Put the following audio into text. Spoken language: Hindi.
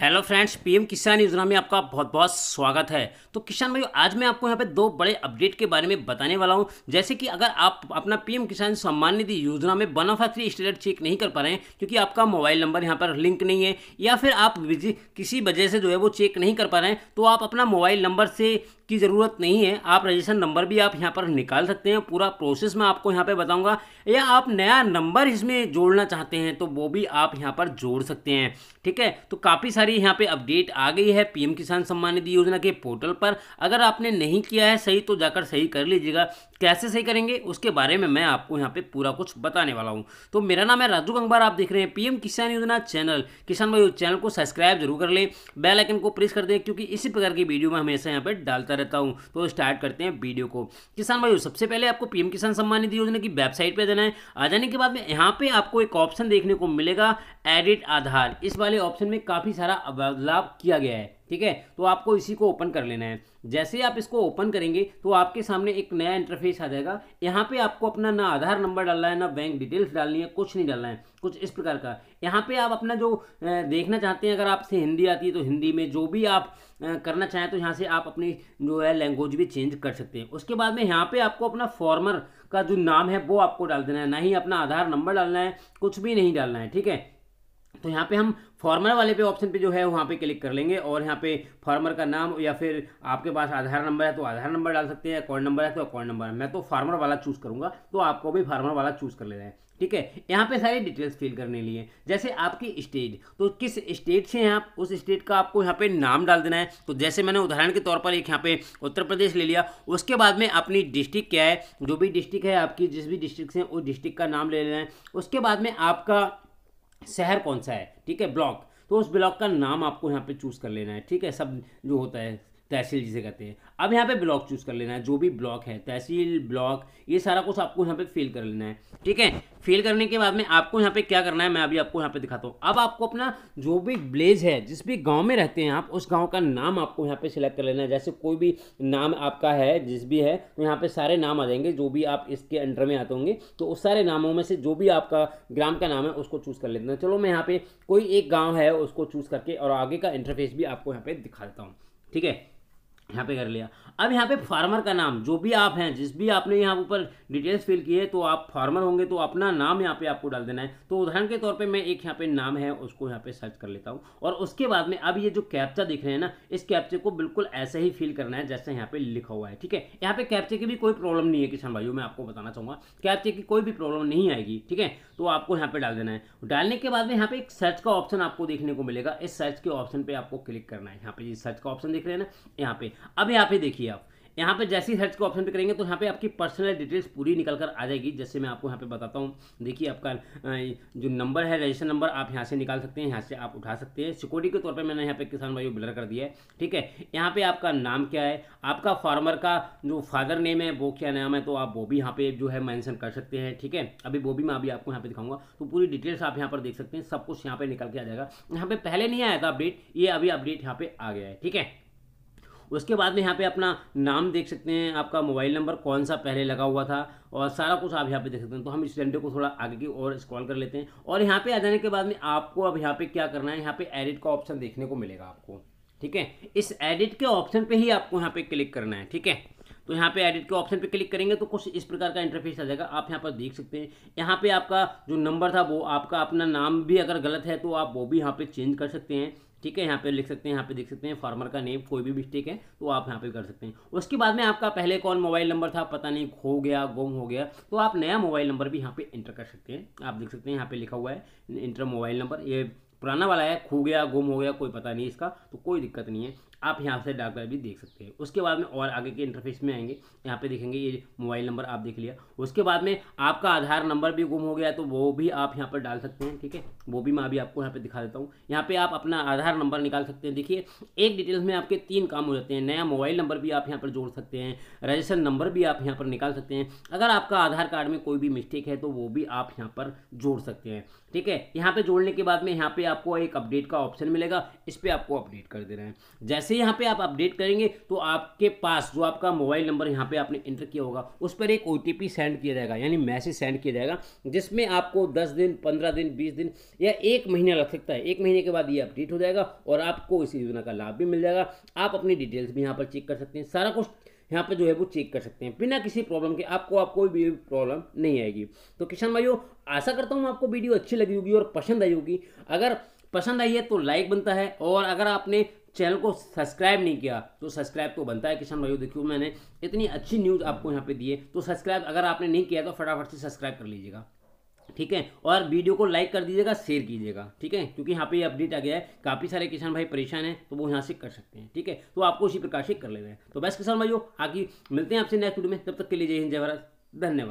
हेलो फ्रेंड्स पीएम किसान योजना में आपका बहुत बहुत स्वागत है तो किसान भाइयों आज मैं आपको यहाँ पे दो बड़े अपडेट के बारे में बताने वाला हूँ जैसे कि अगर आप अपना पीएम किसान सम्मान निधि योजना में one of three state check नहीं कर पा रहे हैं क्योंकि आपका मोबाइल नंबर यहाँ पर लिंक नहीं है या फिर आप किसी वजह से जो है वो चेक नहीं कर पा रहे हैं तो आप अपना मोबाइल नंबर से की ज़रूरत नहीं है आप रजिस्ट्रेशन नंबर भी आप यहाँ पर निकाल सकते हैं पूरा प्रोसेस मैं आपको यहाँ पे बताऊँगा या आप नया नंबर इसमें जोड़ना चाहते हैं तो वो भी आप यहाँ पर जोड़ सकते हैं ठीक है तो काफ़ी सारी यहाँ पर अपडेट आ गई है पीएम किसान सम्मान निधि योजना के पोर्टल पर अगर आपने नहीं किया है सही तो जाकर सही कर लीजिएगा कैसे सही करेंगे उसके बारे में मैं आपको यहाँ पे पूरा कुछ बताने वाला हूँ तो मेरा नाम है राजू गंगवार आप देख रहे हैं पीएम किसान योजना चैनल किसान भाई चैनल को सब्सक्राइब जरूर कर लें बेल आइकन को प्रेस कर दें क्योंकि इसी प्रकार की वीडियो में हमेशा यहाँ पर डालता रहे रहता हूँ तो स्टार्ट करते हैं वीडियो को किसान भाई सबसे पहले आपको पीएम किसान सम्मान निधि योजना की वेबसाइट पर जाना है आ जाने के बाद में यहाँ पर आपको एक ऑप्शन देखने को मिलेगा एडिट आधार इस वाले ऑप्शन में काफ़ी सारा बदलाव किया गया है ठीक है तो आपको इसी को ओपन कर लेना है जैसे ही आप इसको ओपन करेंगे तो आपके सामने एक नया इंटरफेस आ जाएगा यहाँ पे आपको अपना ना आधार नंबर डालना है ना बैंक डिटेल्स डालनी है कुछ नहीं डालना है कुछ इस प्रकार का यहाँ पे आप अपना जो देखना चाहते हैं अगर आपसे हिंदी आती है तो हिंदी में जो भी आप करना चाहें तो यहाँ से आप अपनी जो है लैंग्वेज भी चेंज कर सकते हैं उसके बाद में यहाँ पर आपको अपना फॉर्मर का जो नाम है वो आपको डाल देना है ना ही अपना आधार नंबर डालना है कुछ भी नहीं डालना है ठीक है तो यहाँ पे हम फॉर्मर वाले पे ऑप्शन पे जो है वहाँ पे क्लिक कर लेंगे और यहाँ पे फार्मर का नाम या फिर आपके पास आधार नंबर है तो आधार नंबर डाल सकते हैं अकाउंट नंबर है तो अकाउंट नंबर मैं तो फार्मर वाला चूज़ करूँगा तो आपको भी फार्मर वाला चूज़ कर लेना है ठीक है यहाँ पे सारी डिटेल्स फिल करने लिए जैसे आपकी स्टेट तो किस स्टेट से हैं आप उस स्टेट का आपको यहाँ पे नाम डाल देना है तो जैसे मैंने उदाहरण के तौर पर एक यहाँ पे उत्तर प्रदेश ले लिया उसके बाद में अपनी डिस्ट्रिक्ट क्या है जो भी डिस्ट्रिक्ट है आपकी जिस भी डिस्ट्रिक्ट से उस डिस्ट्रिक्ट का नाम ले लेना है उसके बाद में आपका शहर कौन सा है ठीक है ब्लॉक तो उस ब्लॉक का नाम आपको यहाँ पे चूज़ कर लेना है ठीक है सब जो होता है तहसील जिसे कहते हैं अब यहाँ पे ब्लॉक चूज़ कर लेना है जो भी ब्लॉक है तहसील ब्लॉक ये सारा कुछ आपको यहाँ पे फिल कर लेना है ठीक है फिल करने के बाद में आपको यहाँ पे क्या करना है मैं अभी आपको यहाँ पे दिखाता हूँ अब आपको अपना जो भी ब्लेज है जिस भी गाँव में रहते हैं आप उस गाँव का नाम आपको यहाँ पे सिलेक्ट कर लेना है जैसे कोई भी नाम आपका है जिस भी है तो यहाँ पे सारे नाम आ जाएंगे जो भी आप इसके अंडर में आते होंगे तो उस सारे नामों में से जो भी आपका ग्राम का नाम है उसको चूज़ कर लेते हैं चलो मैं यहाँ पे कोई एक गाँव है उसको चूज़ करके और आगे का इंटरफेस भी आपको यहाँ पे दिखा देता हूँ ठीक है यहाँ पे कर लिया अब यहाँ पे फार्मर का नाम जो भी आप हैं जिस भी आपने यहाँ ऊपर डिटेल्स फिल की है तो आप फार्मर होंगे तो अपना नाम यहाँ पे आपको डाल देना है तो उदाहरण के तौर पे मैं एक यहाँ पे नाम है उसको यहाँ पे सर्च कर लेता हूँ और उसके बाद में अब ये जो कैप्चा दिख रहे हैं ना इस कैप्चे को बिल्कुल ऐसे ही फिल करना है जैसे यहाँ पे लिखा हुआ है ठीक है यहाँ पे कैप्चे की भी कोई प्रॉब्लम नहीं है किसान भाइयों मैं आपको बताना चाहूँगा कैप्चे की कोई भी प्रॉब्लम नहीं आएगी ठीक है तो आपको यहाँ पे डाल देना है डालने के बाद में यहाँ पे एक सर्च का ऑप्शन आपको देखने को मिलेगा इस सर्च के ऑप्शन पे आपको क्लिक करना है यहाँ पे सर्च का ऑप्शन देख रहे हैं ना यहाँ पे अब यहाँ पे देखिए आप यहाँ पे जैसे ही सर्च को ऑप्शन पे करेंगे तो यहाँ पे आपकी पर्सनल डिटेल्स पूरी निकल कर आ जाएगी जैसे मैं आपको यहाँ पे बताता हूँ देखिए आपका जो नंबर है रजिस्टर नंबर आप यहाँ से निकाल सकते हैं यहाँ से आप उठा सकते हैं सिक्योरिटी के तौर पे मैंने यहाँ पे किसान भाई ब्लर कर दिया है ठीक है यहाँ पे आपका नाम क्या है आपका फार्मर का जो फादर नेम है वो क्या नाम है तो आप वो भी यहाँ पे जो है मैंसन कर सकते हैं ठीक है अभी वो भी मैं अभी आपको यहाँ पे दिखाऊंगा तो पूरी डिटेल्स आप यहाँ पर देख सकते हैं सब कुछ यहाँ पे निकल के आ जाएगा यहाँ पे पहले नहीं आया था अपडेट ये अभी अपडेट यहाँ पे आ गया है ठीक है उसके बाद में यहाँ पे अपना नाम देख सकते हैं आपका मोबाइल नंबर कौन सा पहले लगा हुआ था और सारा कुछ आप यहाँ पे देख सकते हैं तो हम इस विंडो को थोड़ा आगे की ओर स्क्रॉल कर लेते हैं और यहाँ पे आ जाने के बाद में आपको अब यहाँ पे क्या करना है यहाँ पे एडिट का ऑप्शन देखने को मिलेगा आपको ठीक है इस एडिट के ऑप्शन पर ही आपको यहाँ पे क्लिक करना है ठीक है तो यहाँ पे एडिट के ऑप्शन पे क्लिक करेंगे तो कुछ इस प्रकार का इंटरफेस आ जाएगा आप यहाँ पर देख सकते हैं यहाँ पे आपका जो नंबर था वो आपका अपना नाम भी अगर गलत है तो आप वो भी यहाँ पे चेंज कर सकते हैं ठीक है यहाँ पे लिख सकते हैं यहाँ पे देख सकते हैं फार्मर का नेम कोई भी मिस्टेक है तो आप यहाँ पे कर सकते हैं उसके बाद में आपका पहले कौन मोबाइल नंबर था पता नहीं खो गया गुम हो गया तो आप नया मोबाइल नंबर भी यहाँ पे इंटर कर सकते हैं आप देख सकते हैं यहाँ पे लिखा हुआ है इंटर मोबाइल नंबर ये पुराना वाला है खो गया गुम हो गया कोई पता नहीं इसका तो कोई दिक्कत नहीं है आप यहाँ से डाटा भी देख सकते हैं उसके बाद में और आगे के इंटरफेस में आएंगे यहाँ पे देखेंगे ये मोबाइल नंबर आप देख लिया उसके बाद में आपका आधार नंबर भी गुम हो गया तो वो भी आप यहाँ पर डाल सकते हैं ठीक है वो भी मैं अभी आपको यहाँ पर दिखा देता हूँ यहाँ पर आप अपना आधार नंबर निकाल सकते हैं देखिए एक डिटेल्स में आपके तीन काम हो जाते हैं नया मोबाइल नंबर भी आप यहाँ पर जोड़ सकते हैं रजिस्टर नंबर भी आप यहाँ पर निकाल सकते हैं अगर आपका आधार कार्ड में कोई भी मिस्टेक है तो वो भी आप यहाँ पर जोड़ सकते हैं ठीक है यहाँ पर जोड़ने के बाद में यहाँ पर आपको एक अपडेट का ऑप्शन मिलेगा इस पर आपको अपडेट कर दे रहे हैं जैसे जैसे यहाँ पे आप अपडेट करेंगे तो आपके पास जो आपका मोबाइल नंबर यहाँ पे आपने इंटर किया होगा उस पर एक ओ सेंड किया जाएगा यानी मैसेज सेंड किया जाएगा जिसमें आपको दस दिन पंद्रह दिन बीस दिन या एक महीना लग सकता है एक महीने के बाद ये अपडेट हो जाएगा और आपको इस योजना का लाभ भी मिल जाएगा आप अपनी डिटेल्स भी यहाँ पर चेक कर सकते हैं सारा कुछ यहाँ पर जो है वो चेक कर सकते हैं बिना किसी प्रॉब्लम के आपको आप कोई भी प्रॉब्लम नहीं आएगी तो किसान भाइयों आशा करता हूँ आपको वीडियो अच्छी लगी होगी और पसंद आई होगी अगर पसंद आई है तो लाइक बनता है और अगर आपने चैनल को सब्सक्राइब नहीं किया तो सब्सक्राइब तो बनता है किसान भाइयों देखियो मैंने इतनी अच्छी न्यूज़ आपको यहाँ पे दी है तो सब्सक्राइब अगर आपने नहीं किया तो फटाफट से सब्सक्राइब कर लीजिएगा ठीक है और वीडियो को लाइक कर दीजिएगा शेयर कीजिएगा ठीक है क्योंकि यहाँ पे ये अपडेट आ गया है काफ़ी सारे किसान भाई परेशान हैं तो वो यहाँ से कर सकते हैं ठीक है तो आपको उसी प्रकार से कर लेना है तो बस किसान भाइयों आगे मिलते हैं आपसे नेक्स्ट वीडियो में तब तक के लिए जय हिंद जय भारत धन्यवाद